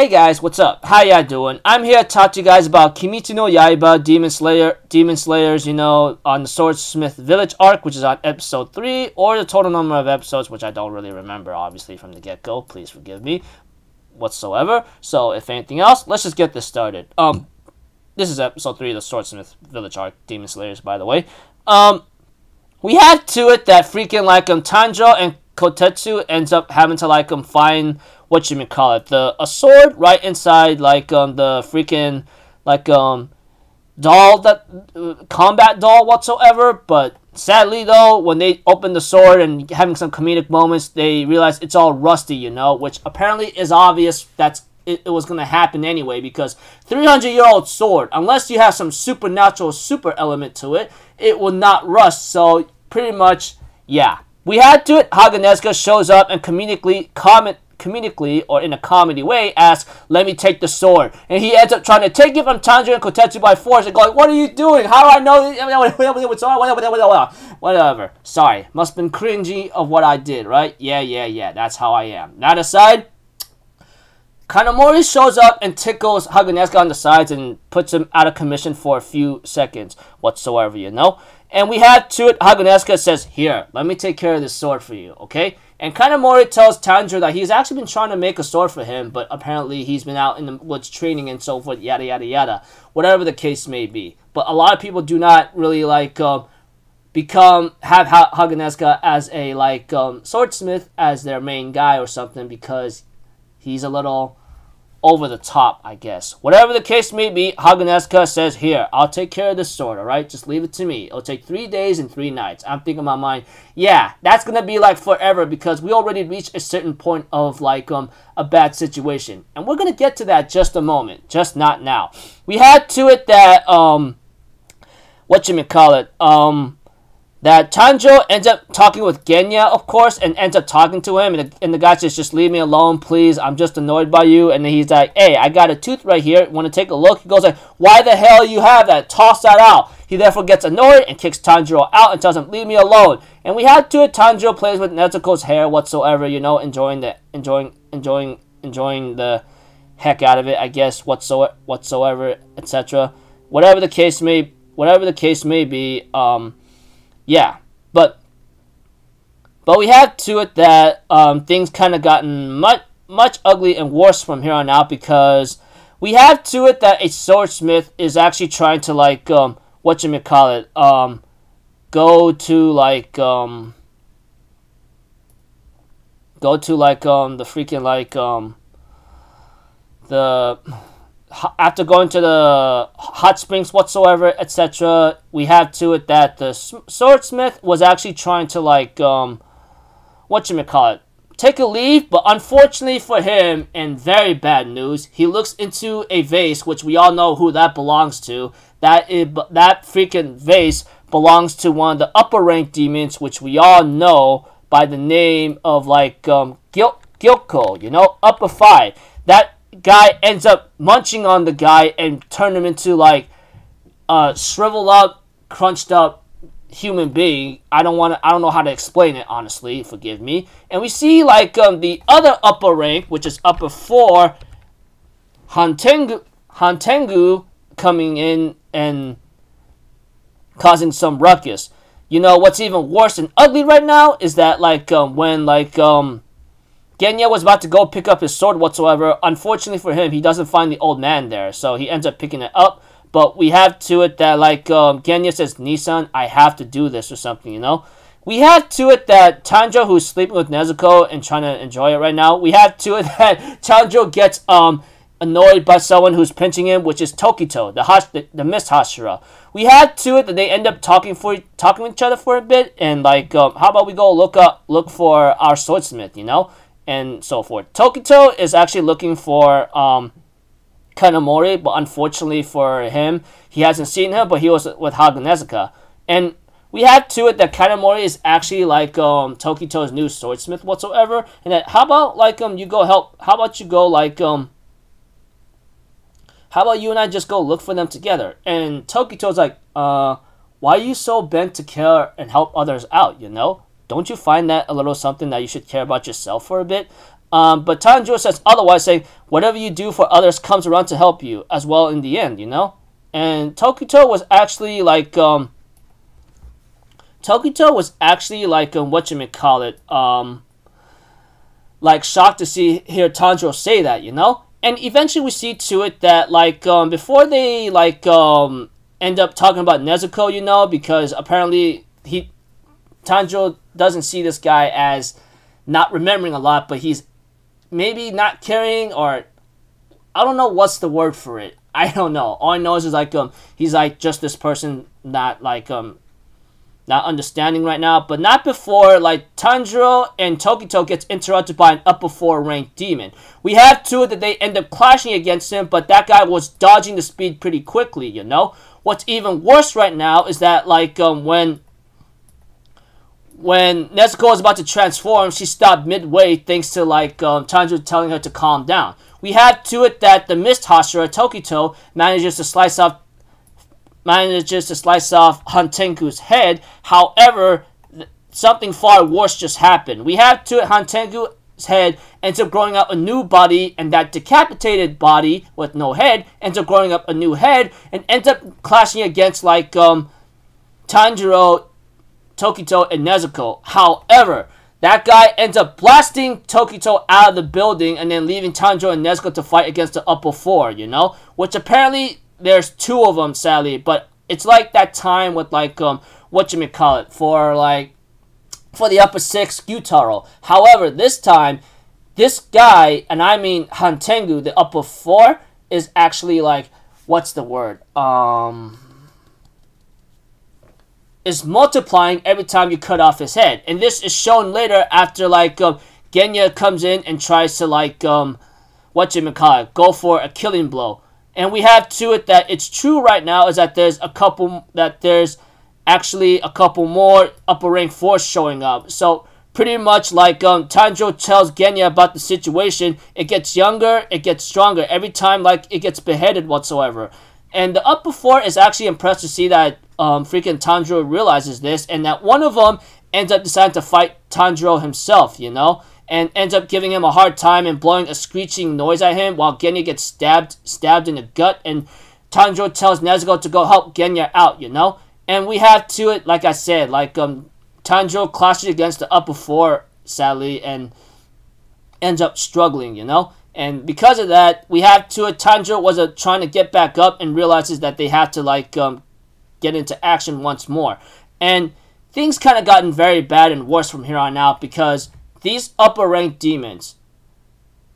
Hey guys, what's up? How y'all doing? I'm here to talk to you guys about Kimitsu no Yaiba Demon Slayer, Demon Slayers, you know, on the Swordsmith Village arc, which is on episode 3, or the total number of episodes, which I don't really remember, obviously, from the get-go. Please forgive me whatsoever. So, if anything else, let's just get this started. Um, this is episode 3 of the Swordsmith Village arc, Demon Slayers, by the way. Um, we had to it that freaking like um, Tanjo and Kotetsu ends up having to like um find what you may call it the a sword right inside like um the freaking like um doll that uh, combat doll whatsoever. But sadly though, when they open the sword and having some comedic moments, they realize it's all rusty, you know, which apparently is obvious. That's it, it was gonna happen anyway because 300 year old sword, unless you have some supernatural super element to it, it will not rust. So pretty much, yeah. We had to it. Haganeska shows up and comedically comment comedically or in a comedy way asks, Let me take the sword. And he ends up trying to take it from Tanjiro and Kotetsu by force and going, What are you doing? How do I know? Whatever. Sorry. Must have been cringy of what I did, right? Yeah, yeah, yeah. That's how I am. That aside, Kanemori shows up and tickles Haganeska on the sides and puts him out of commission for a few seconds whatsoever, you know? And we have to it, Haguneska says, Here, let me take care of this sword for you, okay? And Kanemori tells Tanjiro that he's actually been trying to make a sword for him, but apparently he's been out in the woods training and so forth, yada, yada, yada. Whatever the case may be. But a lot of people do not really, like, um, become, have ha- as a, like, um, swordsmith as their main guy or something because he's a little over the top, I guess. Whatever the case may be, Haganeska says, Here, I'll take care of this sword, alright? Just leave it to me. It'll take three days and three nights. I'm thinking in my mind, yeah, that's gonna be like forever because we already reached a certain point of like um a bad situation. And we're gonna get to that just a moment, just not now. We had to it that um what you may call it, um that Tanjo ends up talking with Genya, of course, and ends up talking to him. And the, and the guy says, just leave me alone, please. I'm just annoyed by you. And then he's like, hey, I got a tooth right here. Want to take a look? He goes like, why the hell you have that? Toss that out. He therefore gets annoyed and kicks Tanjiro out and tells him, leave me alone. And we had to, Tanjiro plays with Nezuko's hair whatsoever, you know, enjoying the, enjoying, enjoying, enjoying the heck out of it, I guess, whatsoever, whatsoever, etc. Whatever the case may, whatever the case may be, um, yeah, but but we have to it that um, things kind of gotten much much ugly and worse from here on out because we have to it that a swordsmith is actually trying to like um what you call it um go to like um go to like um the freaking like um the after going to the hot springs whatsoever, etc., we have to it that the swordsmith was actually trying to like um, what you call it, take a leave. But unfortunately for him, and very bad news, he looks into a vase, which we all know who that belongs to. That is, that freaking vase belongs to one of the upper rank demons, which we all know by the name of like um, Gil- Gilko, you know, upper five. That guy ends up munching on the guy and turn him into like a shriveled up, crunched up human being. I don't want to. I don't know how to explain it honestly. Forgive me. And we see like um, the other upper rank, which is upper four, Hantengu, Hantengu coming in and causing some ruckus. You know what's even worse and ugly right now is that like um, when like um Genya was about to go pick up his sword whatsoever. Unfortunately for him, he doesn't find the old man there, so he ends up picking it up. But we have to it that, like, um, Genya says, Nissan, I have to do this or something, you know? We have to it that Tanjo, who's sleeping with Nezuko and trying to enjoy it right now, we have to it that Tanjo gets um annoyed by someone who's pinching him, which is Tokito, the Hash- the, the Miss Hashira. We have to it that they end up talking for talking with each other for a bit, and like, um, how about we go look up look for our swordsmith? You know, and so forth. Tokito is actually looking for um, Kanamori, but unfortunately for him, he hasn't seen her, but he was with Haganezuka. And we have to it that Kanamori is actually like um, Tokito's new swordsmith whatsoever, and that how about like um you go help how about you go like um how about you and I just go look for them together? And Tokito's like, uh, why are you so bent to care and help others out, you know? Don't you find that a little something that you should care about yourself for a bit? Um, but Tanjiro says otherwise, saying, whatever you do for others comes around to help you as well in the end, you know? And Tokuto was actually like, um, Tokuto was actually like, um, what you may call it, um, like shocked to see, hear Tanjiro say that, you know? And eventually we see to it that like, um, before they like, um, end up talking about Nezuko, you know, because apparently he Tanjiro doesn't see this guy as not remembering a lot, but he's maybe not caring or I don't know what's the word for it. I don't know. All I know is, is like um he's like just this person not like um not understanding right now, but not before like Tanjiro and Tokito gets interrupted by an upper four ranked demon. We have two that they end up clashing against him, but that guy was dodging the speed pretty quickly, you know? What's even worse right now is that like um when when Nezuko was about to transform, she stopped midway thanks to like um, Tanjiro telling her to calm down. We had to it that the Mist Hashira Tokito manages to slice off manages to slice off Hantengu's head. However, th- something far worse just happened. We have to it Hantengu's head ends up growing up a new body, and that decapitated body with no head ends up growing up a new head and ends up clashing against like um, Tanjiro Tokito and Nezuko. However, that guy ends up blasting Tokito out of the building and then leaving Tanjo and Nezuko to fight against the upper four, you know? Which apparently there's two of them, sadly, but it's like that time with like um what you may call it for like for the upper six Gyutaro. However, this time this guy, and I mean Hantengu, the upper four, is actually like what's the word? Um is multiplying every time you cut off his head. And this is shown later after like um, Genya comes in and tries to like um what you call go for a killing blow. And we have to it that it's true right now is that there's a couple that there's actually a couple more upper rank force showing up. So pretty much like um, Tanjo tells Genya about the situation, it gets younger, it gets stronger every time like it gets beheaded whatsoever. And the upper four is actually impressed to see that um, freaking Tanjiro realizes this, and that one of them ends up deciding to fight Tanjiro himself, you know, and ends up giving him a hard time and blowing a screeching noise at him while Genya gets stabbed, stabbed in the gut, and Tanjiro tells Nezuko to go help Genya out, you know, and we have to it, like I said, like um, Tanjiro clashes against the upper four, sadly, and ends up struggling, you know. And because of that, we have it. Tanjiro was uh, trying to get back up and realizes that they have to like um, get into action once more. And things kind of gotten very bad and worse from here on out because these upper ranked demons,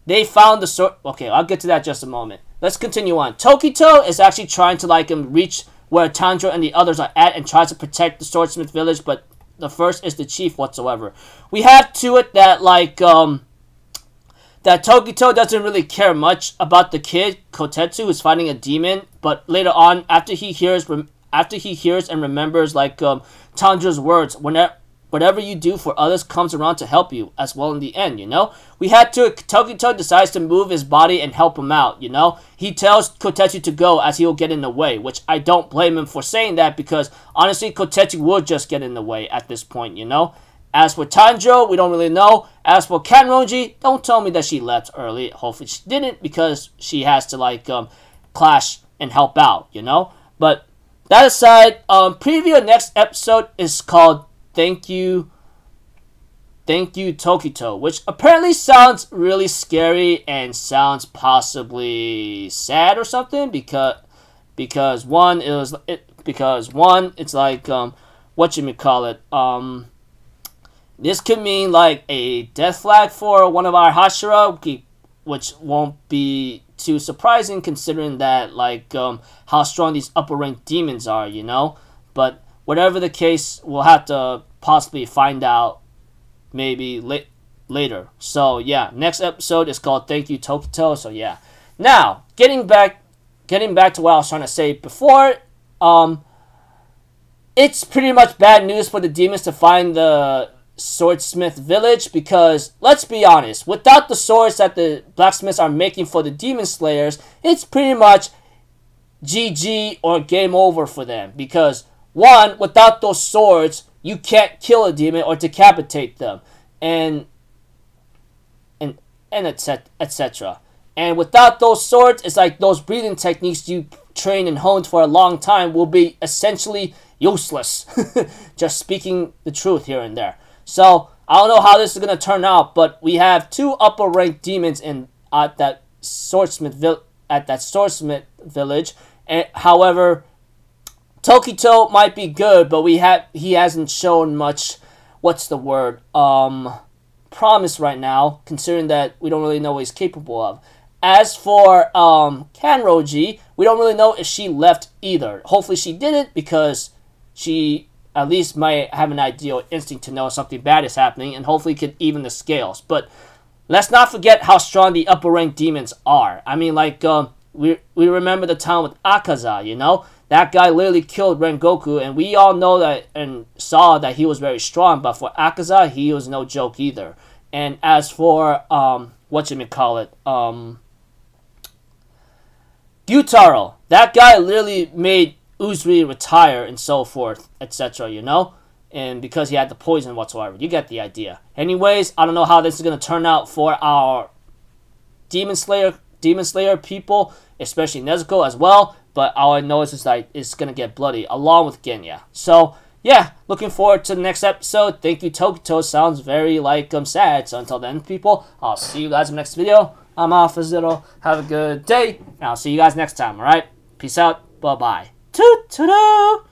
they found the sort. Okay, I'll get to that just a moment. Let's continue on. Tokito is actually trying to like him um, reach where Tanjiro and the others are at and tries to protect the Swordsmith Village, but the first is the chief whatsoever. We have to it that like um that Tokito doesn't really care much about the kid Kotetsu who's fighting a demon, but later on after he hears after he hears and remembers like um, Tandra's words, whenever whatever you do for others comes around to help you as well in the end, you know? We had to, Tokuto decides to move his body and help him out, you know? He tells Kotetsu to go as he'll get in the way, which I don't blame him for saying that because honestly, Kotetsu would just get in the way at this point, you know? As for Tanjo, we don't really know. As for Kanroji, don't tell me that she left early. Hopefully she didn't because she has to like um, clash and help out, you know? But that aside, um, preview next episode is called Thank You, Thank You Tokito, which apparently sounds really scary and sounds possibly sad or something because because one it was it because one it's like um what you may call it um this could mean like a death flag for one of our Hashira, which won't be too surprising considering that like um, how strong these upper ranked demons are, you know. But whatever the case, we'll have to possibly find out maybe late later. So yeah, next episode is called Thank You Tokito. So yeah. Now, getting back getting back to what I was trying to say before, um it's pretty much bad news for the demons to find the Swordsmith Village because, let's be honest, without the swords that the blacksmiths are making for the Demon Slayers, it's pretty much GG or game over for them. Because, one, without those swords, you can't kill a demon or decapitate them. And, and, and etc. etc. And without those swords, it's like those breathing techniques you trained and honed for a long time will be essentially useless. Just speaking the truth here and there. So I don't know how this is gonna turn out, but we have two upper ranked demons in at that swordsmith vi- at that swordsmith village. And however, Tokito might be good, but we have he hasn't shown much. What's the word? Um, promise right now, considering that we don't really know what he's capable of. As for um, Kanroji, we don't really know if she left either. Hopefully, she didn't because she at least might have an ideal instinct to know something bad is happening and hopefully could even the scales. But let's not forget how strong the upper rank demons are. I mean, like, um, we, we remember the time with Akaza, you know? That guy literally killed Rengoku, and we all know that and saw that he was very strong, but for Akaza, he was no joke either. And as for, um, what you call it, um, Gyutaro, that guy literally made Uzri retire and so forth, etc., you know? And because he had the poison whatsoever. You get the idea. Anyways, I don't know how this is going to turn out for our Demon Slayer Demon Slayer people, especially Nezuko as well, but all I know is that like it's going to get bloody along with Genya. So, yeah, looking forward to the next episode. Thank you, Tokito. Sounds very like um sad. So until then, people, I'll see you guys in the next video. I'm off as little. Have a good day, and I'll see you guys next time. All right, peace out. Bye bye toot toot